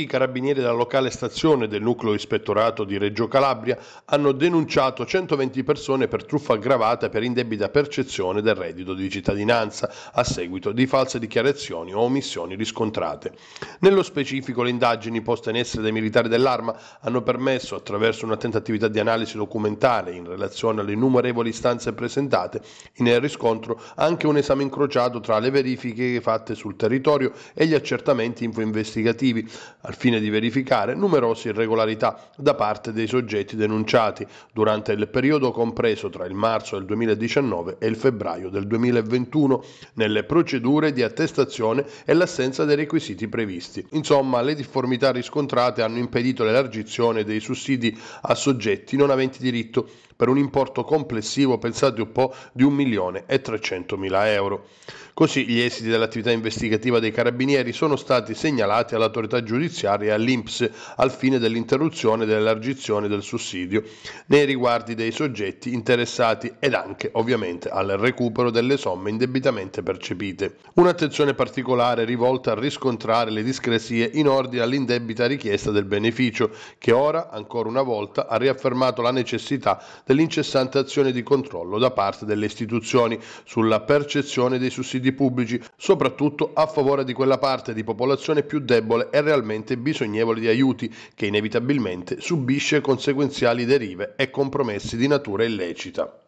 i carabinieri della locale stazione del nucleo ispettorato di Reggio Calabria hanno denunciato 120 persone per truffa aggravata per indebita percezione del reddito di cittadinanza a seguito di false dichiarazioni o omissioni riscontrate. Nello specifico le indagini poste in essere dai militari dell'arma hanno permesso, attraverso un'attenta attività di analisi documentale in relazione alle innumerevoli istanze presentate, nel riscontro anche un esame incrociato tra le verifiche fatte sul territorio e gli accertamenti info investigativi al fine di verificare numerose irregolarità da parte dei soggetti denunciati durante il periodo compreso tra il marzo del 2019 e il febbraio del 2021 nelle procedure di attestazione e l'assenza dei requisiti previsti. Insomma, le difformità riscontrate hanno impedito l'elargizione dei sussidi a soggetti non aventi diritto per un importo complessivo, pensate un po', di 1.300.000 euro. Così gli esiti dell'attività investigativa dei carabinieri sono stati segnalati all'autorità giudiziaria e all'INPS al fine dell'interruzione e dell'elargizione del sussidio nei riguardi dei soggetti interessati ed anche ovviamente al recupero delle somme indebitamente percepite. Un'attenzione particolare è rivolta a riscontrare le discrasie in ordine all'indebita richiesta del beneficio che ora ancora una volta ha riaffermato la necessità dell'incessante azione di controllo da parte delle istituzioni sulla percezione dei sussidi sussidi pubblici, soprattutto a favore di quella parte di popolazione più debole e realmente bisognevole di aiuti, che inevitabilmente subisce conseguenziali derive e compromessi di natura illecita.